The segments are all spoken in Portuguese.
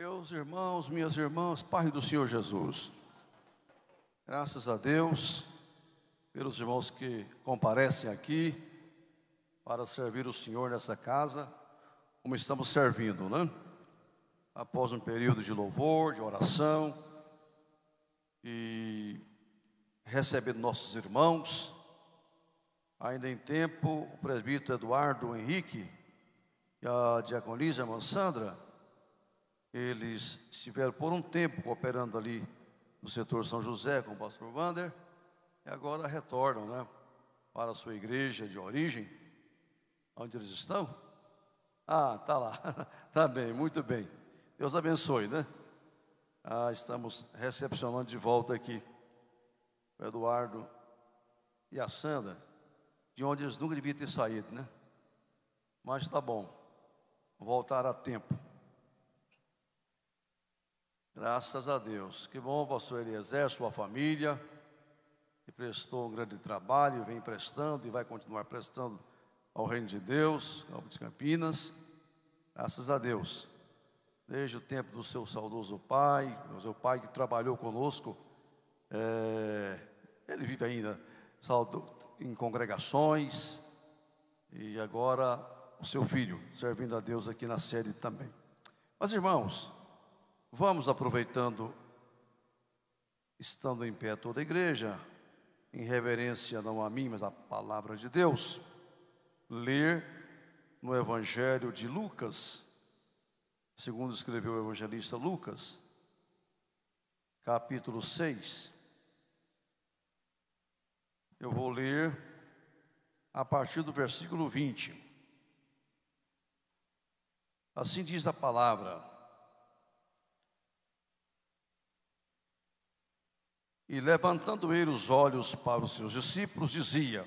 Meus irmãos, minhas irmãs, Pai do Senhor Jesus, graças a Deus pelos irmãos que comparecem aqui para servir o Senhor nessa casa, como estamos servindo, né? Após um período de louvor, de oração e recebendo nossos irmãos, ainda em tempo, o presbítero Eduardo Henrique e a diaconisa irmã Sandra eles estiveram por um tempo cooperando ali no setor São José com o pastor Wander e agora retornam né, para a sua igreja de origem, onde eles estão. Ah, tá lá, tá bem, muito bem. Deus abençoe, né? Ah, estamos recepcionando de volta aqui o Eduardo e a Sandra, de onde eles nunca deviam ter saído, né? Mas está bom, voltar a tempo. Graças a Deus. Que bom, pastor Eliezer, sua família, que prestou um grande trabalho, vem prestando e vai continuar prestando ao reino de Deus, Campo de Campinas. Graças a Deus. Desde o tempo do seu saudoso pai, o seu pai que trabalhou conosco, é, ele vive ainda em congregações, e agora o seu filho servindo a Deus aqui na sede também. Mas, irmãos, Vamos aproveitando, estando em pé toda a igreja, em reverência não a mim, mas à palavra de Deus, ler no Evangelho de Lucas, segundo escreveu o evangelista Lucas, capítulo 6. Eu vou ler a partir do versículo 20. Assim diz a palavra. E levantando ele os olhos para os seus discípulos, dizia: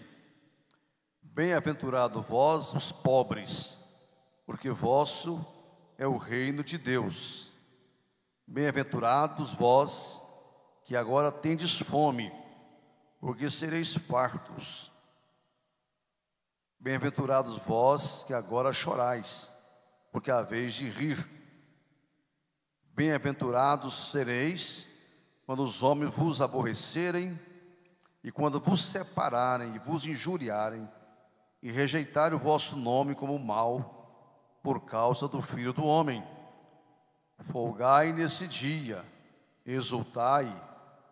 Bem-aventurado vós, os pobres, porque vosso é o reino de Deus. Bem-aventurados vós, que agora tendes fome, porque sereis fartos. Bem-aventurados vós, que agora chorais, porque há vez de rir. Bem-aventurados sereis, quando os homens vos aborrecerem e quando vos separarem e vos injuriarem e rejeitarem o vosso nome como mal por causa do filho do homem. Folgai nesse dia, exultai,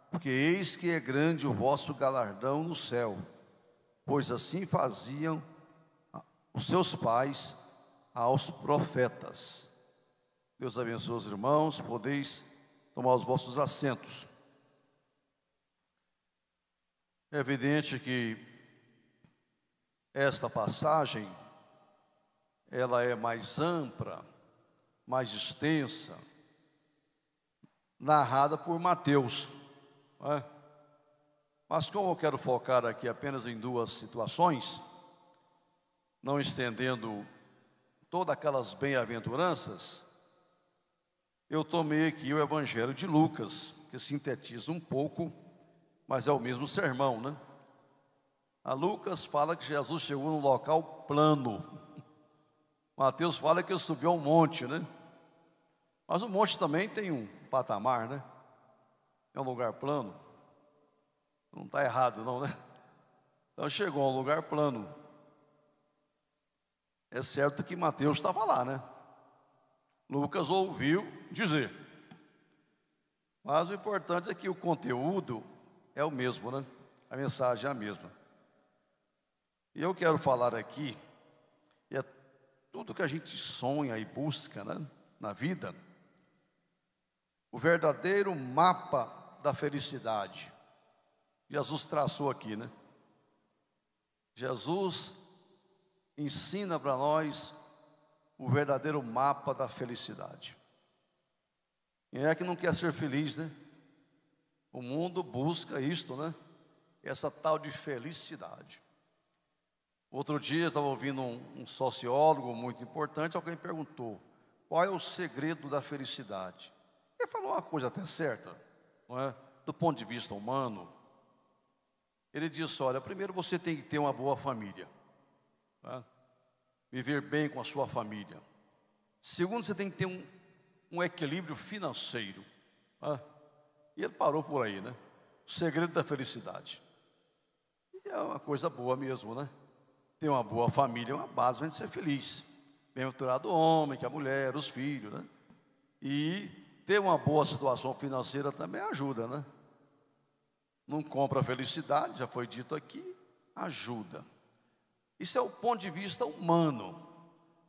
porque eis que é grande o vosso galardão no céu, pois assim faziam ah, os seus pais aos profetas. Deus abençoe os irmãos, podeis tomar os vossos assentos. É evidente que esta passagem ela é mais ampla, mais extensa, narrada por Mateus. É? Mas como eu quero focar aqui apenas em duas situações, não estendendo todas aquelas bem-aventuranças, eu tomei aqui o Evangelho de Lucas, que sintetiza um pouco, mas é o mesmo sermão, né? A Lucas fala que Jesus chegou num local plano. Mateus fala que ele subiu um monte, né? Mas o monte também tem um patamar, né? É um lugar plano. Não está errado, não, né? Então chegou a um lugar plano. É certo que Mateus estava lá, né? Lucas ouviu dizer. Mas o importante é que o conteúdo é o mesmo, né? A mensagem é a mesma. E eu quero falar aqui, e é tudo que a gente sonha e busca né, na vida, o verdadeiro mapa da felicidade. Jesus traçou aqui, né? Jesus ensina para nós o verdadeiro mapa da felicidade. Quem é que não quer ser feliz, né? O mundo busca isto, né? Essa tal de felicidade. Outro dia estava ouvindo um, um sociólogo muito importante, alguém perguntou qual é o segredo da felicidade. Ele falou uma coisa até certa, não é? do ponto de vista humano. Ele disse: olha, primeiro você tem que ter uma boa família. Né? viver bem com a sua família. Segundo, você tem que ter um, um equilíbrio financeiro. Ah, e ele parou por aí, né? O segredo da felicidade. E é uma coisa boa mesmo, né? Ter uma boa família é uma base para a gente ser feliz. Bem-aventurado o homem, que a mulher, os filhos, né? E ter uma boa situação financeira também ajuda, né? Não compra felicidade, já foi dito aqui, ajuda. Isso é o ponto de vista humano.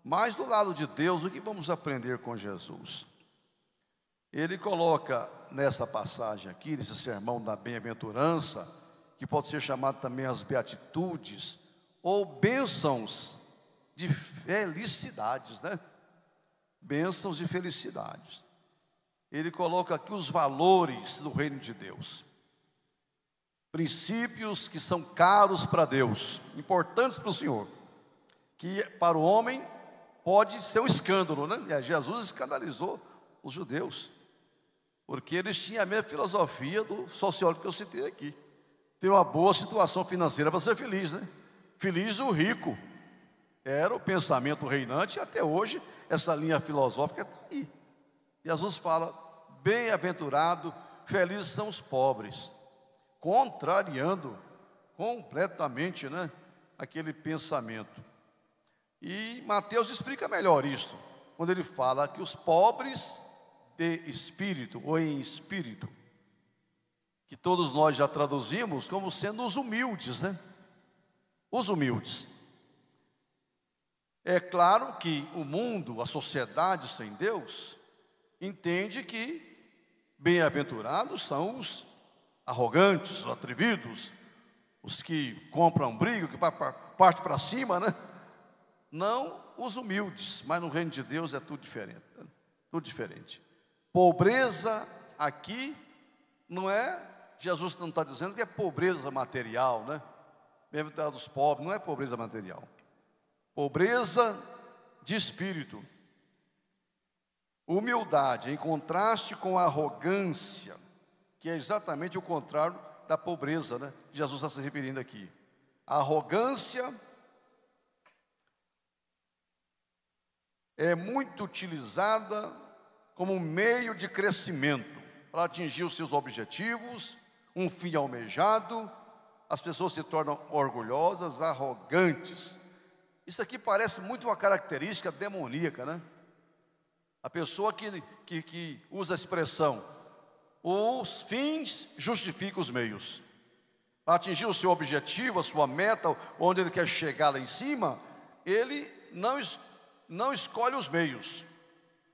Mas do lado de Deus, o que vamos aprender com Jesus? Ele coloca nessa passagem aqui, nesse sermão da bem-aventurança, que pode ser chamado também as beatitudes, ou bênçãos de felicidades, né? Bênçãos e felicidades. Ele coloca aqui os valores do reino de Deus princípios que são caros para Deus, importantes para o Senhor, que para o homem pode ser um escândalo, né? Jesus escandalizou os judeus, porque eles tinham a mesma filosofia do sociólogo que eu citei aqui. Tem uma boa situação financeira para ser feliz, né? Feliz o rico. Era o pensamento reinante e até hoje essa linha filosófica está aí. Jesus fala: bem-aventurado, felizes são os pobres contrariando completamente né, aquele pensamento. E Mateus explica melhor isto, quando ele fala que os pobres de espírito ou em espírito, que todos nós já traduzimos como sendo os humildes, né? Os humildes. É claro que o mundo, a sociedade sem Deus, entende que bem-aventurados são os arrogantes, os atrevidos, os que compram briga, que parte para cima, né? Não os humildes, mas no reino de Deus é tudo diferente. Né? Tudo diferente. Pobreza aqui não é, Jesus não está dizendo que é pobreza material, né? Bem-aventurado dos pobres, não é pobreza material. Pobreza de espírito. Humildade, em contraste com a arrogância, que é exatamente o contrário da pobreza, né? Jesus está se referindo aqui. A arrogância é muito utilizada como meio de crescimento para atingir os seus objetivos, um fim almejado. As pessoas se tornam orgulhosas, arrogantes. Isso aqui parece muito uma característica demoníaca, né? A pessoa que, que, que usa a expressão os fins justificam os meios. Atingir o seu objetivo, a sua meta, onde ele quer chegar lá em cima, ele não, não escolhe os meios.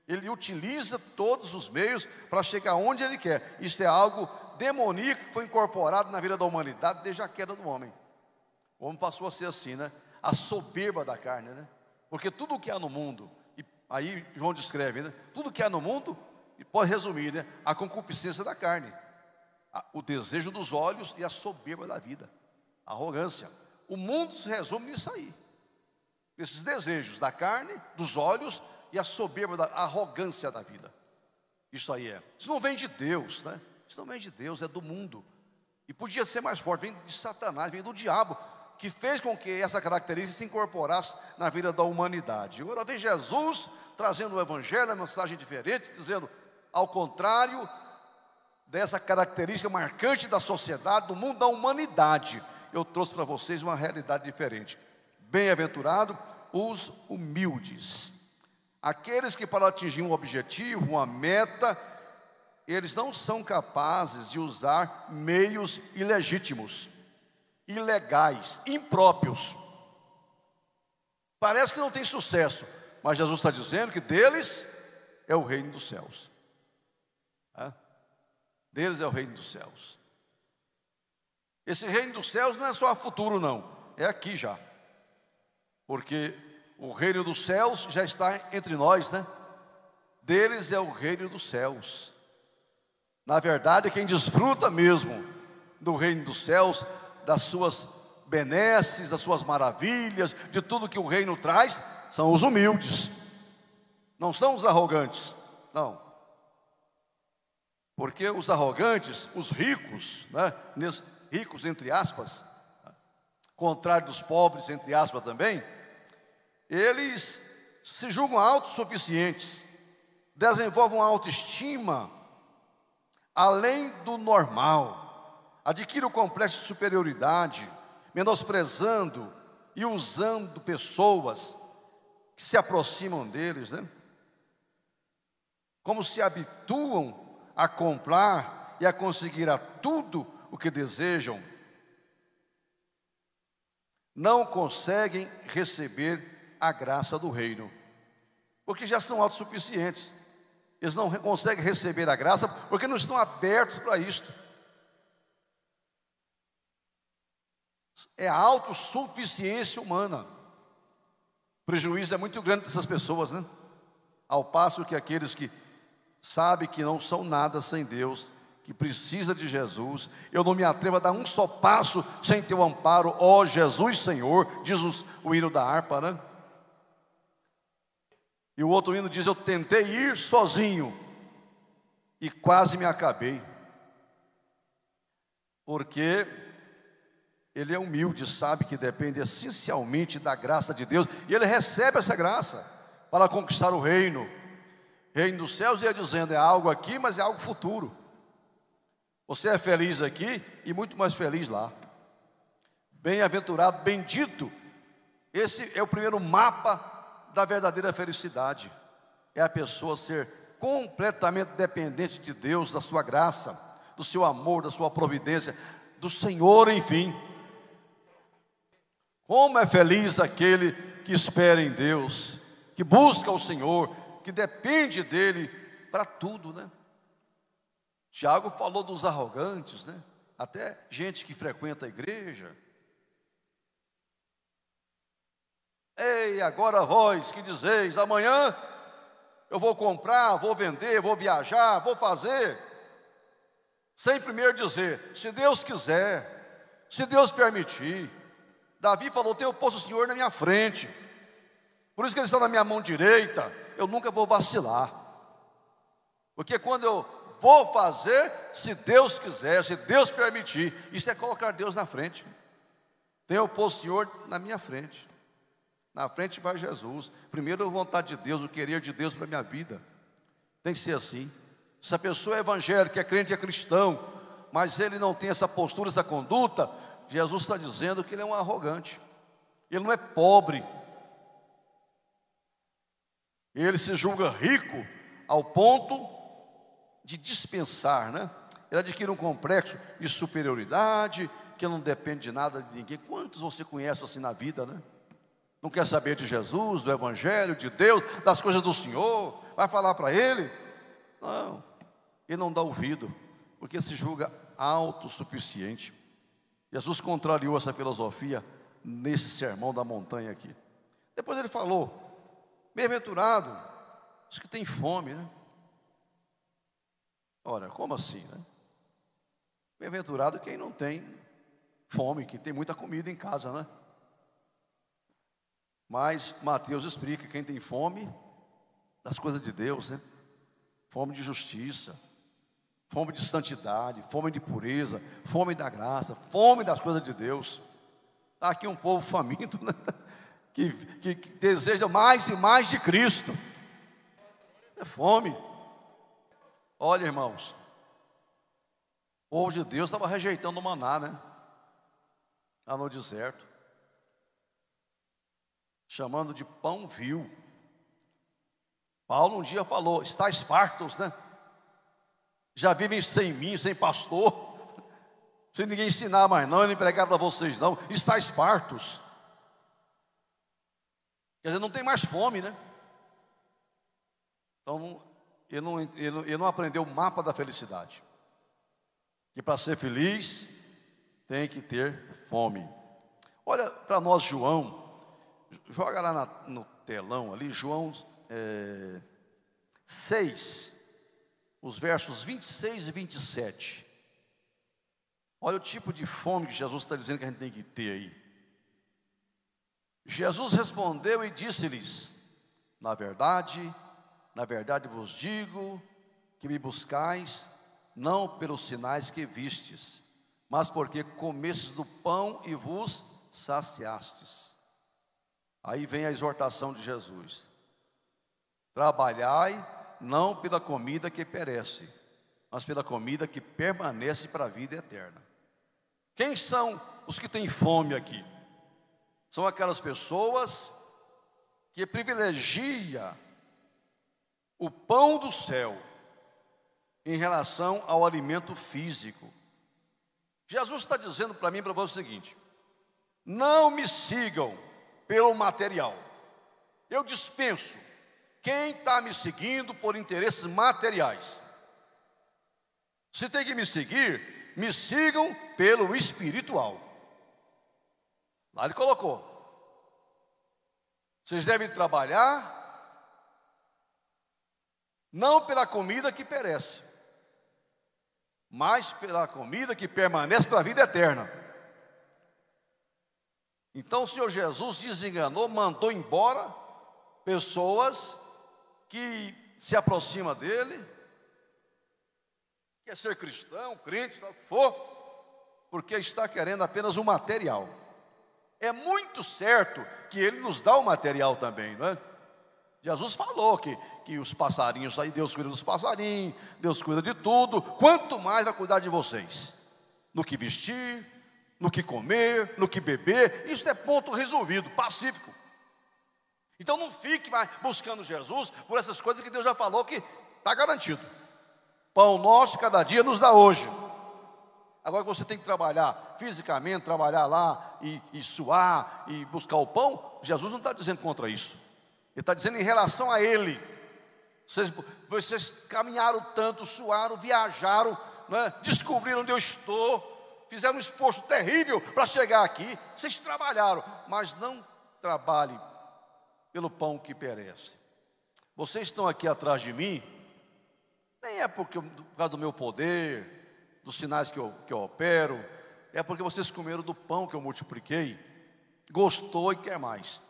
Ele utiliza todos os meios para chegar onde ele quer. Isso é algo demoníaco que foi incorporado na vida da humanidade desde a queda do homem. O homem passou a ser assim, né? A soberba da carne, né? Porque tudo que há no mundo, e aí João descreve, né? Tudo que há no mundo e pode resumir, né? A concupiscência da carne, a, o desejo dos olhos e a soberba da vida, a arrogância. O mundo se resume nisso aí. Esses desejos da carne, dos olhos e a soberba, da, a arrogância da vida. Isso aí é. Isso não vem de Deus, né? Isso não vem de Deus, é do mundo. E podia ser mais forte, vem de Satanás, vem do diabo, que fez com que essa característica se incorporasse na vida da humanidade. Agora vem Jesus trazendo o Evangelho, uma mensagem diferente, dizendo: ao contrário dessa característica marcante da sociedade, do mundo da humanidade, eu trouxe para vocês uma realidade diferente. Bem-aventurado os humildes. Aqueles que, para atingir um objetivo, uma meta, eles não são capazes de usar meios ilegítimos, ilegais, impróprios. Parece que não tem sucesso, mas Jesus está dizendo que deles é o reino dos céus. Hã? Deles é o reino dos céus. Esse reino dos céus não é só futuro, não. É aqui já. Porque o reino dos céus já está entre nós, né? Deles é o reino dos céus. Na verdade, quem desfruta mesmo do reino dos céus, das suas benesses, das suas maravilhas, de tudo que o reino traz, são os humildes. Não são os arrogantes, não. Porque os arrogantes, os ricos, né, ricos entre aspas, contrário dos pobres entre aspas também, eles se julgam autossuficientes, desenvolvem uma autoestima além do normal, adquirem o complexo de superioridade, menosprezando e usando pessoas que se aproximam deles, né? Como se habituam a comprar e a conseguir a tudo o que desejam, não conseguem receber a graça do reino, porque já são autossuficientes. Eles não conseguem receber a graça porque não estão abertos para isto. É a autossuficiência humana. O prejuízo é muito grande para essas pessoas, né? Ao passo que aqueles que sabe que não são nada sem Deus, que precisa de Jesus. Eu não me atrevo a dar um só passo sem teu amparo, ó Jesus Senhor, diz os, o hino da harpa, né? E o outro hino diz: Eu tentei ir sozinho e quase me acabei. Porque ele é humilde, sabe que depende essencialmente da graça de Deus, e ele recebe essa graça para conquistar o reino Reino dos céus ia dizendo, é algo aqui, mas é algo futuro. Você é feliz aqui e muito mais feliz lá. Bem-aventurado, bendito. Esse é o primeiro mapa da verdadeira felicidade. É a pessoa ser completamente dependente de Deus, da sua graça, do seu amor, da sua providência, do Senhor, enfim. Como é feliz aquele que espera em Deus, que busca o Senhor, que depende dele para tudo, né? Tiago falou dos arrogantes, né? Até gente que frequenta a igreja. Ei, agora vós que dizeis, amanhã eu vou comprar, vou vender, vou viajar, vou fazer. Sem primeiro dizer, se Deus quiser, se Deus permitir. Davi falou: Tenho posto o Senhor na minha frente, por isso que ele está na minha mão direita, eu nunca vou vacilar. Porque quando eu vou fazer, se Deus quiser, se Deus permitir, isso é colocar Deus na frente. Tenho o Senhor na minha frente. Na frente vai Jesus. Primeiro a vontade de Deus, o querer de Deus para a minha vida. Tem que ser assim. Se a pessoa é evangélica, é crente, é cristão, mas ele não tem essa postura, essa conduta, Jesus está dizendo que ele é um arrogante. Ele não é pobre, ele se julga rico ao ponto de dispensar, né? Ele adquire um complexo de superioridade, que não depende de nada de ninguém. Quantos você conhece assim na vida, né? Não quer saber de Jesus, do Evangelho, de Deus, das coisas do Senhor? Vai falar para ele? Não, ele não dá ouvido, porque se julga autossuficiente. Jesus contrariou essa filosofia nesse sermão da montanha aqui. Depois ele falou Bem-aventurado os que têm fome, né? Ora, como assim, né? Bem-aventurado quem não tem fome, quem tem muita comida em casa, né? Mas Mateus explica quem tem fome das coisas de Deus, né? Fome de justiça, fome de santidade, fome de pureza, fome da graça, fome das coisas de Deus. Está aqui um povo faminto, né? que, que, que deseja mais e mais de Cristo. É fome. Olha, irmãos, o povo de Deus estava rejeitando o maná, né? Lá no deserto. Chamando de pão vil. Paulo um dia falou: estáis espartos, né? Já vivem sem mim, sem pastor. Sem ninguém ensinar mais, não, nem pregar para vocês, não. Estáis fartos. Quer dizer, não tem mais fome, né? Então, ele não, ele não, ele não aprendeu o mapa da felicidade. Que para ser feliz, tem que ter fome. Olha para nós, João. Joga lá na, no telão ali, João é, 6, os versos 26 e 27. Olha o tipo de fome que Jesus está dizendo que a gente tem que ter aí. Jesus respondeu e disse-lhes: Na verdade, na verdade vos digo que me buscais não pelos sinais que vistes, mas porque comestes do pão e vos saciastes. Aí vem a exortação de Jesus: Trabalhai não pela comida que perece, mas pela comida que permanece para a vida eterna. Quem são os que têm fome aqui? São aquelas pessoas que privilegia o pão do céu em relação ao alimento físico. Jesus está dizendo para mim e para você o seguinte: não me sigam pelo material. Eu dispenso quem está me seguindo por interesses materiais. Se tem que me seguir, me sigam pelo espiritual. Lá ele colocou. Vocês devem trabalhar não pela comida que perece, mas pela comida que permanece para a vida eterna. Então o Senhor Jesus desenganou, mandou embora pessoas que se aproximam dele, quer ser cristão, crente, tal que for, porque está querendo apenas o material é muito certo que ele nos dá o material também, não é? Jesus falou que, que os passarinhos, aí Deus cuida dos passarinhos, Deus cuida de tudo, quanto mais vai cuidar de vocês, no que vestir, no que comer, no que beber, isso é ponto resolvido, pacífico. Então não fique mais buscando Jesus por essas coisas que Deus já falou que está garantido. Pão nosso cada dia nos dá hoje. Agora que você tem que trabalhar fisicamente, trabalhar lá e, e suar e buscar o pão, Jesus não está dizendo contra isso. Ele está dizendo em relação a Ele. Vocês, vocês caminharam tanto, suaram, viajaram, né? descobriram onde eu estou, fizeram um esforço terrível para chegar aqui. Vocês trabalharam, mas não trabalhem pelo pão que perece. Vocês estão aqui atrás de mim, nem é porque, por causa do meu poder, dos sinais que eu, que eu opero, é porque vocês comeram do pão que eu multipliquei, gostou e quer mais.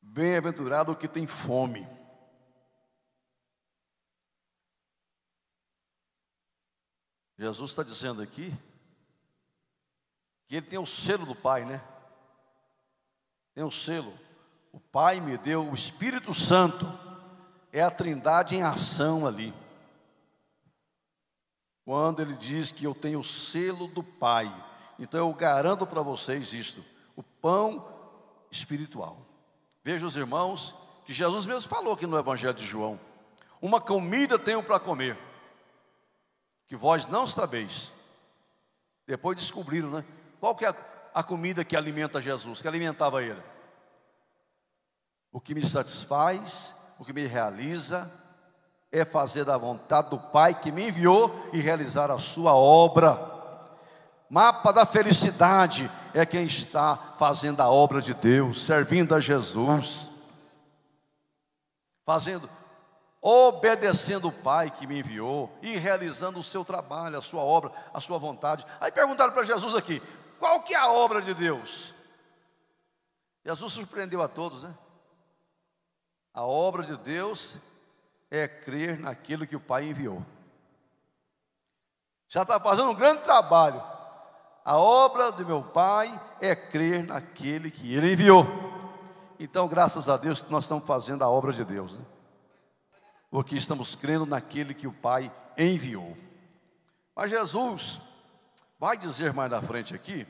Bem-aventurado o que tem fome. Jesus está dizendo aqui que ele tem o selo do Pai, né? Tem o selo. O Pai me deu o Espírito Santo é a trindade em ação ali. Quando ele diz que eu tenho o selo do Pai. Então eu garanto para vocês isto: o pão espiritual. Veja os irmãos que Jesus mesmo falou aqui no Evangelho de João: Uma comida tenho para comer, que vós não sabeis. Depois descobriram, né? Qual que é a comida que alimenta Jesus, que alimentava ele? O que me satisfaz o que me realiza é fazer a vontade do Pai que me enviou e realizar a sua obra. Mapa da felicidade é quem está fazendo a obra de Deus, servindo a Jesus, fazendo, obedecendo o Pai que me enviou e realizando o seu trabalho, a sua obra, a sua vontade. Aí perguntaram para Jesus aqui: qual que é a obra de Deus? Jesus surpreendeu a todos, né? A obra de Deus é crer naquilo que o Pai enviou. Já está fazendo um grande trabalho. A obra do meu Pai é crer naquele que Ele enviou. Então, graças a Deus, nós estamos fazendo a obra de Deus, né? porque estamos crendo naquele que o Pai enviou. Mas Jesus vai dizer mais na frente aqui: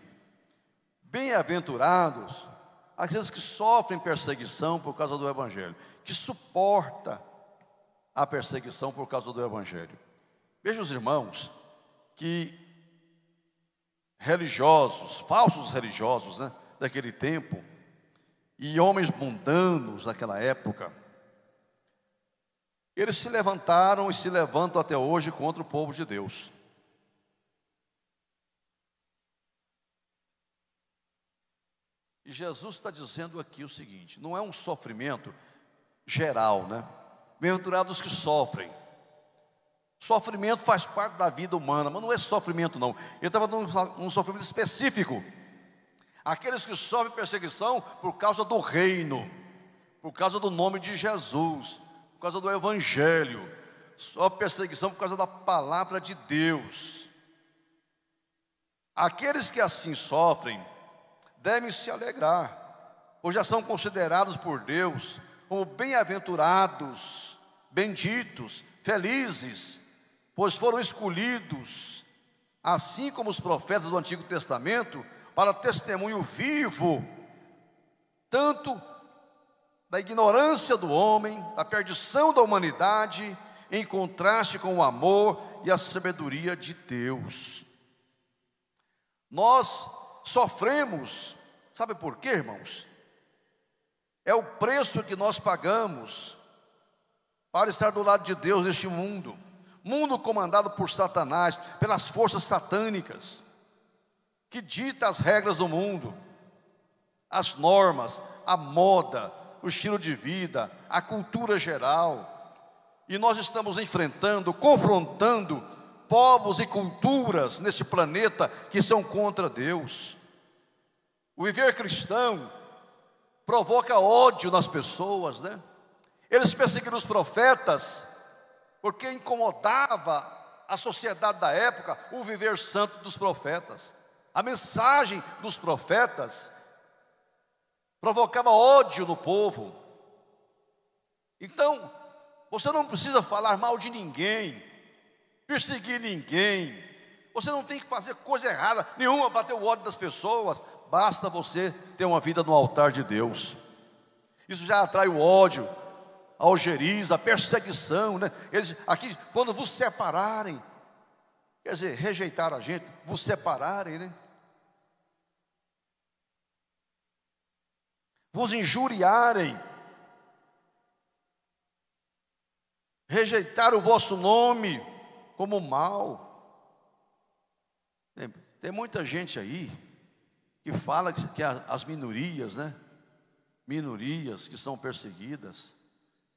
bem-aventurados aqueles que sofrem perseguição por causa do Evangelho que suporta a perseguição por causa do Evangelho. Veja os irmãos que religiosos, falsos religiosos né, daquele tempo, e homens mundanos daquela época, eles se levantaram e se levantam até hoje contra o povo de Deus. E Jesus está dizendo aqui o seguinte: não é um sofrimento geral, né? Bem-aventurados que sofrem. Sofrimento faz parte da vida humana, mas não é sofrimento, não. Ele estava dando um sofrimento específico. Aqueles que sofrem perseguição por causa do reino, por causa do nome de Jesus, por causa do Evangelho, só perseguição por causa da palavra de Deus. Aqueles que assim sofrem devem se alegrar, pois já são considerados por Deus como bem-aventurados, benditos, felizes, pois foram escolhidos, assim como os profetas do Antigo Testamento, para testemunho vivo, tanto da ignorância do homem, da perdição da humanidade, em contraste com o amor e a sabedoria de Deus. Nós sofremos, sabe por quê, irmãos? é o preço que nós pagamos para estar do lado de Deus neste mundo mundo comandado por Satanás, pelas forças satânicas, que dita as regras do mundo, as normas, a moda, o estilo de vida, a cultura geral. E nós estamos enfrentando, confrontando povos e culturas neste planeta que são contra Deus. O viver cristão provoca ódio nas pessoas, né? Eles perseguiram os profetas porque incomodava a sociedade da época o viver santo dos profetas. A mensagem dos profetas provocava ódio no povo. Então, você não precisa falar mal de ninguém, perseguir ninguém. Você não tem que fazer coisa errada nenhuma para ter o ódio das pessoas. Basta você ter uma vida no altar de Deus. Isso já atrai o ódio, a algeriza, a perseguição, né? Eles aqui, quando vos separarem, quer dizer, rejeitar a gente, vos separarem, né? Vos injuriarem, rejeitar o vosso nome como mal. Tem muita gente aí que fala que, que as minorias, né? Minorias que são perseguidas.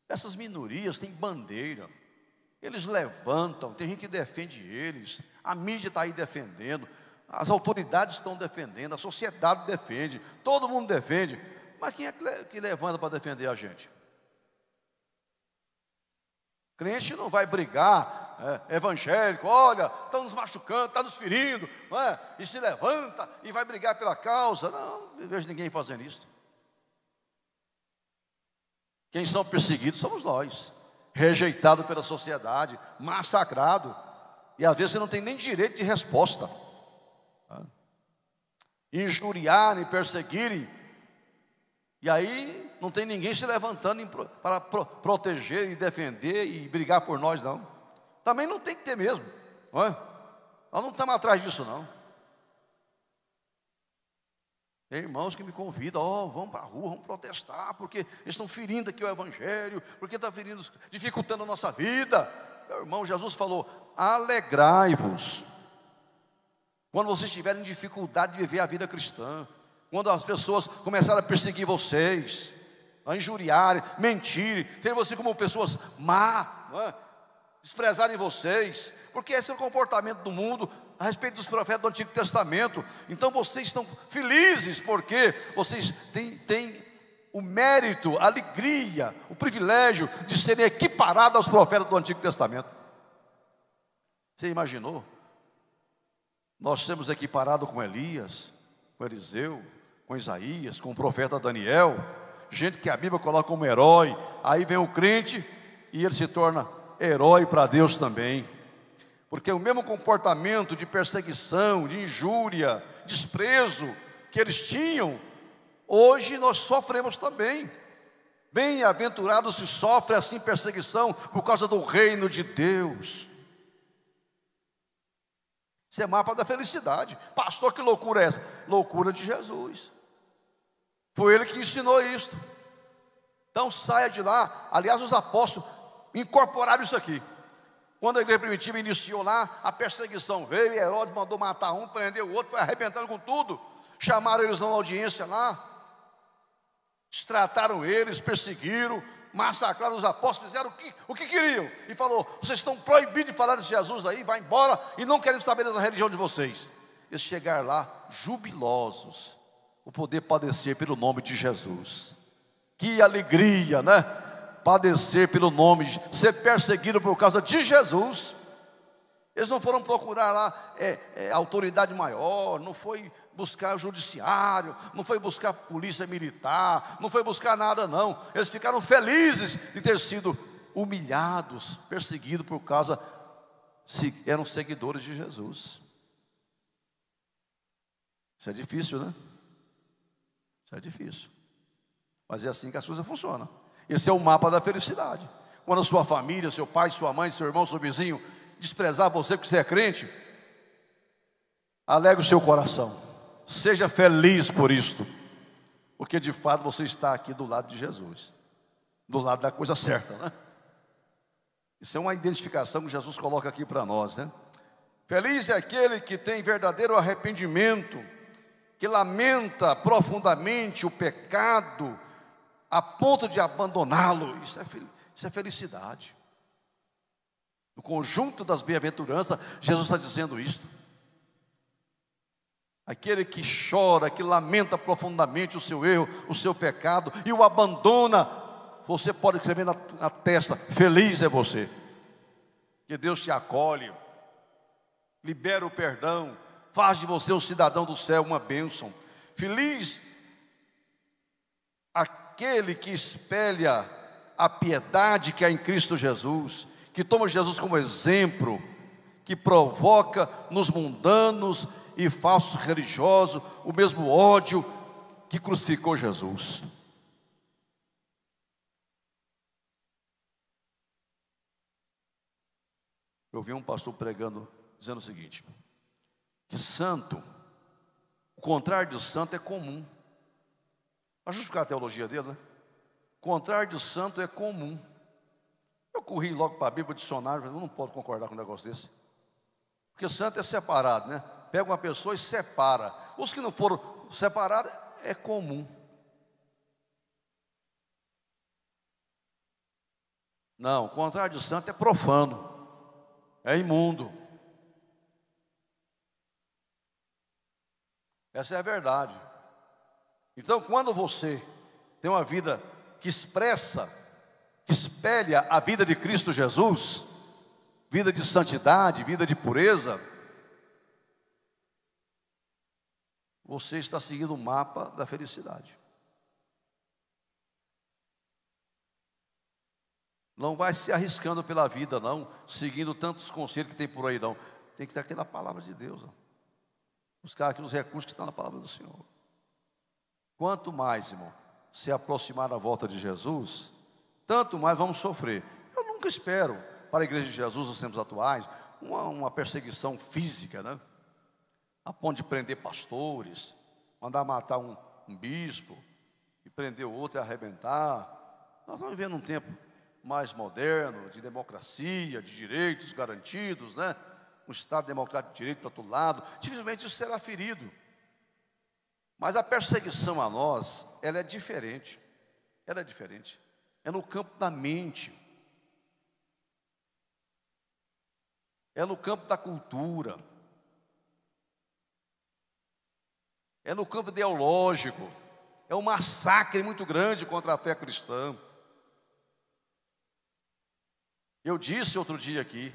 Essas minorias têm bandeira. Eles levantam, tem gente que defende eles, a mídia está aí defendendo, as autoridades estão defendendo, a sociedade defende, todo mundo defende. Mas quem é que levanta para defender a gente? Crente não vai brigar é, evangélico, olha, estão tá nos machucando, está nos ferindo, não é? e se levanta e vai brigar pela causa. Não, não vejo ninguém fazendo isso. Quem são perseguidos somos nós, rejeitado pela sociedade, massacrado, e às vezes você não tem nem direito de resposta. Injuriarem, perseguirem, e aí não tem ninguém se levantando para proteger e defender e brigar por nós, não. Também não tem que ter mesmo. Não é? Nós não estamos atrás disso, não. Tem irmãos que me convidam, ó, oh, vamos para a rua, vamos protestar, porque estão ferindo aqui o Evangelho, porque está ferindo, dificultando a nossa vida. Meu irmão, Jesus falou: alegrai-vos. Quando vocês tiverem dificuldade de viver a vida cristã, quando as pessoas começarem a perseguir vocês, a injuriarem, mentirem, ter você como pessoas má, é? desprezarem vocês, porque esse é o comportamento do mundo a respeito dos profetas do Antigo Testamento. Então vocês estão felizes porque vocês têm, têm o mérito, a alegria, o privilégio de serem equiparados aos profetas do Antigo Testamento. Você imaginou? Nós temos equiparado com Elias, com Eliseu, com Isaías, com o profeta Daniel, gente que a Bíblia coloca como herói. Aí vem o crente e ele se torna herói para Deus também. Porque o mesmo comportamento de perseguição, de injúria, desprezo que eles tinham, hoje nós sofremos também. Bem-aventurado se sofre assim perseguição por causa do reino de Deus. Isso é mapa da felicidade. Pastor, que loucura é essa? Loucura de Jesus. Foi ele que ensinou isto. Então saia de lá. Aliás, os apóstolos incorporaram isso aqui. Quando a igreja primitiva iniciou lá, a perseguição veio, Herodes mandou matar um, prendeu o outro, foi arrebentando com tudo. Chamaram eles na audiência lá, trataram eles, perseguiram, massacraram os apóstolos, fizeram o que, o que queriam. E falou: vocês estão proibidos de falar de Jesus aí, vai embora e não queremos saber dessa religião de vocês. Eles chegaram lá jubilosos, o poder padecer pelo nome de Jesus. Que alegria, né? padecer pelo nome, ser perseguido por causa de Jesus. Eles não foram procurar lá é, é, autoridade maior, não foi buscar o judiciário, não foi buscar polícia militar, não foi buscar nada, não. Eles ficaram felizes de ter sido humilhados, perseguidos por causa, se eram seguidores de Jesus. Isso é difícil, né? Isso é difícil. Mas é assim que as coisas funcionam. Esse é o mapa da felicidade. Quando a sua família, seu pai, sua mãe, seu irmão, seu vizinho desprezar você porque você é crente, alegre o seu coração. Seja feliz por isto. Porque de fato você está aqui do lado de Jesus. Do lado da coisa certa, né? Isso é uma identificação que Jesus coloca aqui para nós, né? Feliz é aquele que tem verdadeiro arrependimento, que lamenta profundamente o pecado a ponto de abandoná-lo. Isso é, isso é felicidade. No conjunto das bem-aventuranças, Jesus está dizendo isto. Aquele que chora, que lamenta profundamente o seu erro, o seu pecado e o abandona, você pode escrever na, na testa: feliz é você. Que Deus te acolhe, libera o perdão, faz de você um cidadão do céu, uma bênção. Feliz aquele que espelha a piedade que há em Cristo Jesus, que toma Jesus como exemplo, que provoca nos mundanos e falsos religiosos o mesmo ódio que crucificou Jesus. Eu vi um pastor pregando, dizendo o seguinte: que santo, o contrário de santo é comum. Para justificar a teologia dele, né? Contrário de santo é comum. Eu corri logo para a Bíblia, dicionário, mas eu não posso concordar com um negócio desse. Porque santo é separado, né? Pega uma pessoa e separa. Os que não foram separados é comum. Não, o contrário de santo é profano, é imundo. Essa é a verdade. Então, quando você tem uma vida que expressa, que espelha a vida de Cristo Jesus, vida de santidade, vida de pureza, você está seguindo o mapa da felicidade. Não vai se arriscando pela vida, não, seguindo tantos conselhos que tem por aí, não. Tem que ter aqui na palavra de Deus. Buscar aqui os recursos que estão na palavra do Senhor. Quanto mais, irmão, se aproximar da volta de Jesus, tanto mais vamos sofrer. Eu nunca espero, para a igreja de Jesus nos tempos atuais, uma, uma perseguição física, né? A ponto de prender pastores, mandar matar um, um bispo, e prender o outro e arrebentar. Nós estamos vivendo um tempo mais moderno, de democracia, de direitos garantidos, né? Um Estado democrático de direito para todo lado. Dificilmente isso será ferido. Mas a perseguição a nós, ela é diferente. Ela é diferente. É no campo da mente. É no campo da cultura. É no campo ideológico. É um massacre muito grande contra a fé cristã. Eu disse outro dia aqui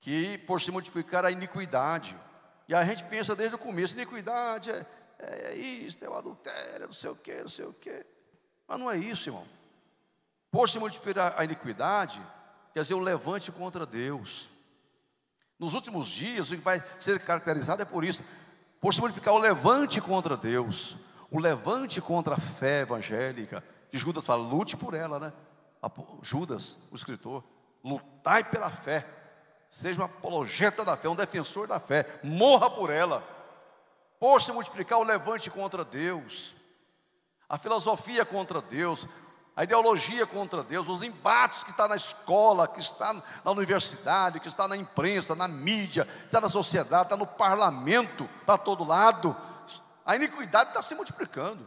que por se multiplicar a iniquidade. E a gente pensa desde o começo, iniquidade é é, é isso, é o adultério, não sei o quê, não sei o quê. Mas não é isso, irmão. Posto multiplicar a iniquidade, quer dizer, o levante contra Deus. Nos últimos dias, o que vai ser caracterizado é por isso. Posto multiplicar o levante contra Deus, o levante contra a fé evangélica, que Judas fala, lute por ela, né? Judas, o escritor, lutai pela fé, seja um apologeta da fé, um defensor da fé, morra por ela ou se multiplicar, o levante contra Deus, a filosofia contra Deus, a ideologia contra Deus, os embates que está na escola, que está na universidade, que está na imprensa, na mídia, está na sociedade, está no parlamento, está todo lado. A iniquidade está se multiplicando.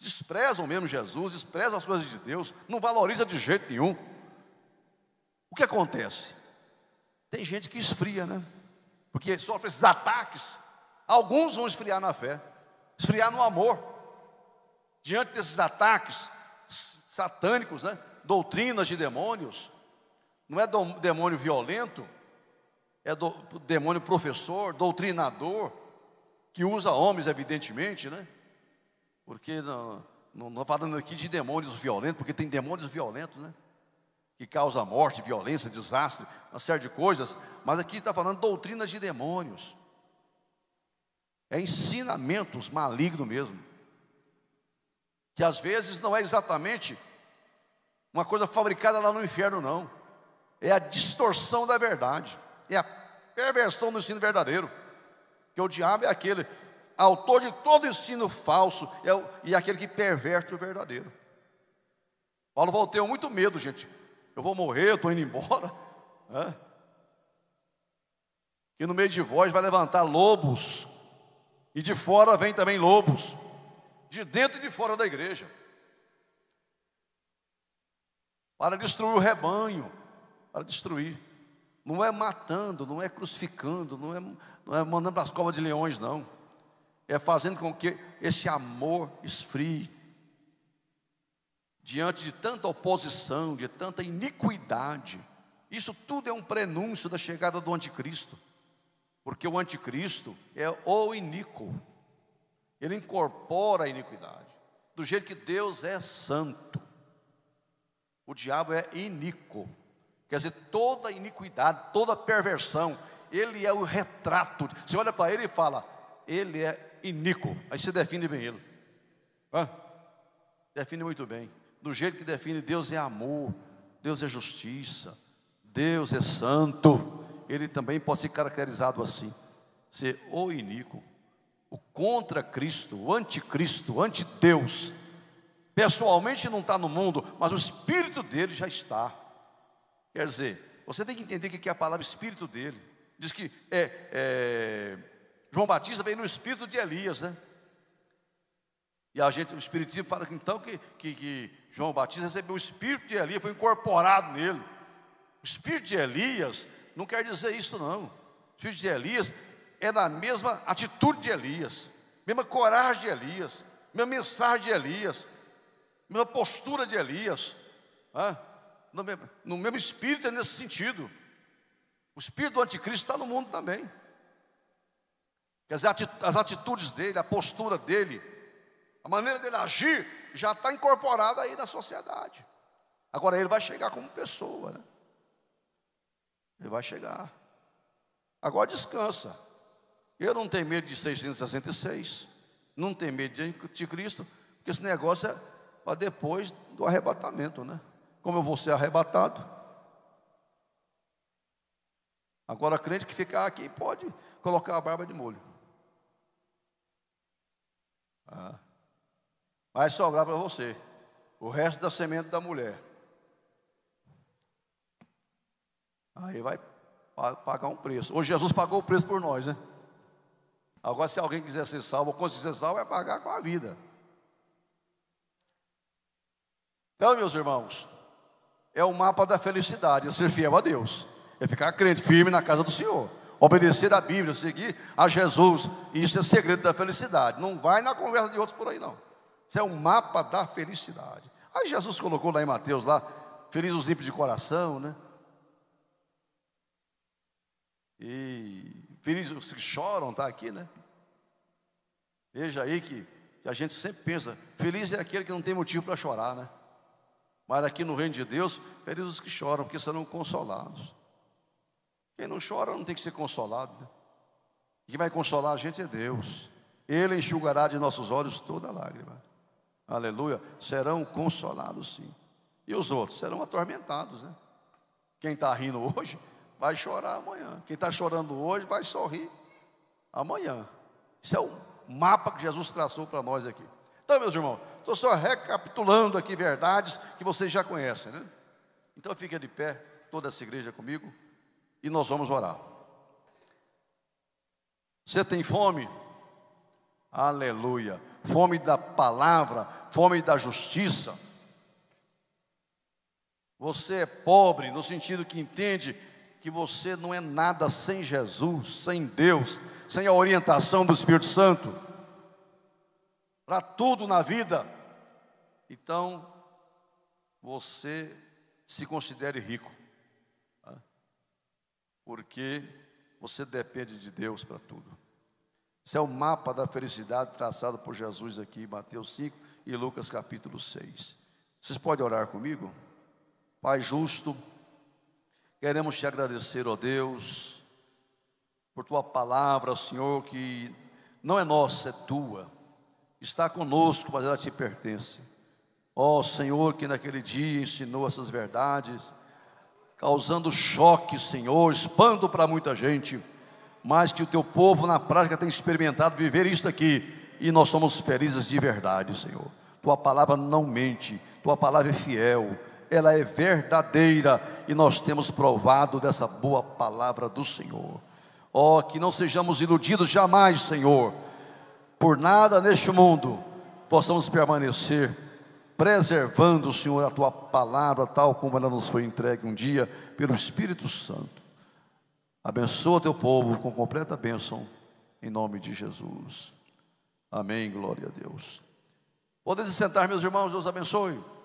Desprezam mesmo Jesus, desprezam as coisas de Deus, não valoriza de jeito nenhum. O que acontece? Tem gente que esfria, né? Porque sofre esses ataques Alguns vão esfriar na fé, esfriar no amor. Diante desses ataques satânicos, né? doutrinas de demônios, não é demônio violento, é do, demônio professor, doutrinador, que usa homens, evidentemente, né? Porque não, não, não falando aqui de demônios violentos, porque tem demônios violentos, né? Que causa morte, violência, desastre, uma série de coisas, mas aqui está falando doutrinas de demônios. É ensinamentos malignos mesmo. Que às vezes não é exatamente uma coisa fabricada lá no inferno, não. É a distorção da verdade. É a perversão do ensino verdadeiro. Que o diabo é aquele autor de todo ensino falso é e é aquele que perverte o verdadeiro. Paulo falou: muito medo, gente. Eu vou morrer, eu estou indo embora. Que no meio de vós vai levantar lobos e de fora vem também lobos, de dentro e de fora da igreja, para destruir o rebanho, para destruir. Não é matando, não é crucificando, não é, não é mandando as covas de leões, não. É fazendo com que esse amor esfrie. Diante de tanta oposição, de tanta iniquidade, isso tudo é um prenúncio da chegada do anticristo. Porque o anticristo é o iníquo. Ele incorpora a iniquidade. Do jeito que Deus é santo. O diabo é iníquo. Quer dizer, toda iniquidade, toda perversão, ele é o retrato. Você olha para ele e fala, ele é iníquo. Aí você define bem ele. Hã? Define muito bem. Do jeito que define, Deus é amor, Deus é justiça, Deus é santo ele também pode ser caracterizado assim: ser o iníquo, o contra Cristo, o anticristo, o antideus. Pessoalmente não está no mundo, mas o espírito dele já está. Quer dizer, você tem que entender o que é a palavra espírito dele. Diz que é, é, João Batista veio no espírito de Elias, né? E a gente, o Espiritismo fala que então que, que, que, João Batista recebeu o espírito de Elias, foi incorporado nele. O espírito de Elias não quer dizer isso, não. Filho de Elias é na mesma atitude de Elias, mesma coragem de Elias, mesma mensagem de Elias, mesma postura de Elias, ah, no, mesmo, no mesmo espírito é nesse sentido. O espírito do anticristo está no mundo também. Quer dizer, as atitudes dele, a postura dele, a maneira dele agir já está incorporada aí na sociedade. Agora ele vai chegar como pessoa, né? Ele vai chegar. Agora descansa. Eu não tenho medo de 666. Não tenho medo de anticristo. Porque esse negócio é para depois do arrebatamento, né? Como eu vou ser arrebatado? Agora, crente que ficar aqui pode colocar a barba de molho. Ah. Vai sobrar para você o resto da semente da mulher. Aí vai pagar um preço. Hoje Jesus pagou o preço por nós, né? Agora, se alguém quiser ser salvo, quando ser salvo, é pagar com a vida. Então, meus irmãos, é o mapa da felicidade, é ser fiel a Deus, é ficar crente, firme na casa do Senhor, obedecer à Bíblia, seguir a Jesus. Isso é segredo da felicidade. Não vai na conversa de outros por aí, não. Isso é o mapa da felicidade. Aí Jesus colocou lá em Mateus, lá, feliz os ímpios de coração, né? E felizes os que choram, está aqui, né? Veja aí que, que a gente sempre pensa, feliz é aquele que não tem motivo para chorar, né? Mas aqui no reino de Deus, felizes os que choram, porque serão consolados. Quem não chora não tem que ser consolado. Né? Quem vai consolar a gente é Deus. Ele enxugará de nossos olhos toda lágrima. Aleluia. Serão consolados, sim. E os outros serão atormentados, né? Quem está rindo hoje vai chorar amanhã. Quem está chorando hoje vai sorrir amanhã. Isso é o mapa que Jesus traçou para nós aqui. Então, meus irmãos, estou só recapitulando aqui verdades que vocês já conhecem, né? Então, fica de pé, toda essa igreja comigo, e nós vamos orar. Você tem fome? Aleluia. Fome da palavra, fome da justiça. Você é pobre no sentido que entende que você não é nada sem Jesus, sem Deus, sem a orientação do Espírito Santo. Para tudo na vida. Então, você se considere rico. Tá? Porque você depende de Deus para tudo. Esse é o mapa da felicidade traçado por Jesus aqui em Mateus 5 e Lucas capítulo 6. Vocês podem orar comigo? Pai justo, Queremos te agradecer, ó Deus, por tua palavra, Senhor, que não é nossa, é tua. Está conosco, mas ela te pertence. Ó Senhor, que naquele dia ensinou essas verdades, causando choque, Senhor, espanto para muita gente, mas que o teu povo na prática tem experimentado viver isso aqui, e nós somos felizes de verdade, Senhor. Tua palavra não mente, tua palavra é fiel ela é verdadeira e nós temos provado dessa boa palavra do Senhor. Oh, que não sejamos iludidos jamais, Senhor, por nada neste mundo, possamos permanecer preservando, Senhor, a tua palavra, tal como ela nos foi entregue um dia pelo Espírito Santo. Abençoa teu povo com completa bênção, em nome de Jesus. Amém, glória a Deus. Podem se sentar, meus irmãos, Deus abençoe.